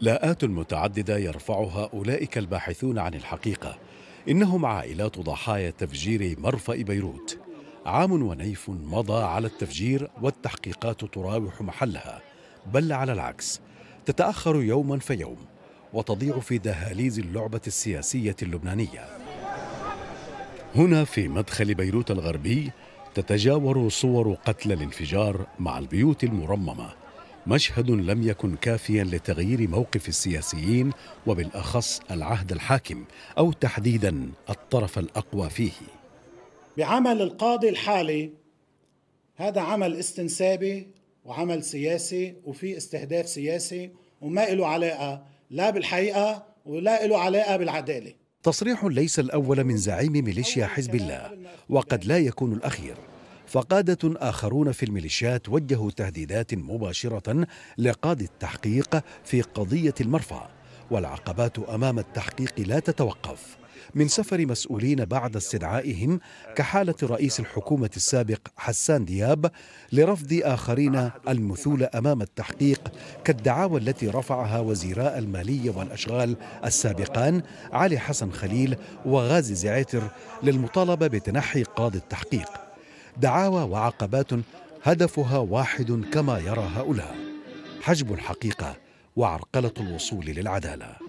لاءات متعدده يرفعها اولئك الباحثون عن الحقيقه انهم عائلات ضحايا تفجير مرفأ بيروت عام ونيف مضى على التفجير والتحقيقات تراوح محلها بل على العكس تتاخر يوما فيوم وتضيع في دهاليز اللعبه السياسيه اللبنانيه هنا في مدخل بيروت الغربي تتجاور صور قتل الانفجار مع البيوت المرممه مشهد لم يكن كافيا لتغيير موقف السياسيين وبالاخص العهد الحاكم او تحديدا الطرف الاقوى فيه. بعمل القاضي الحالي هذا عمل استنسابي وعمل سياسي وفي استهداف سياسي وما له علاقه لا بالحقيقه ولا له علاقه بالعداله. تصريح ليس الاول من زعيم ميليشيا حزب الله وقد لا يكون الاخير. فقادة آخرون في الميليشيات وجهوا تهديدات مباشرة لقاضي التحقيق في قضية المرفأ والعقبات أمام التحقيق لا تتوقف من سفر مسؤولين بعد استدعائهم كحالة رئيس الحكومة السابق حسان دياب لرفض آخرين المثول أمام التحقيق كالدعاوى التي رفعها وزيراء المالية والأشغال السابقان علي حسن خليل وغازي زعتر للمطالبة بتنحي قاضي التحقيق دعاوى وعقبات هدفها واحد كما يرى هؤلاء حجب الحقيقه وعرقله الوصول للعداله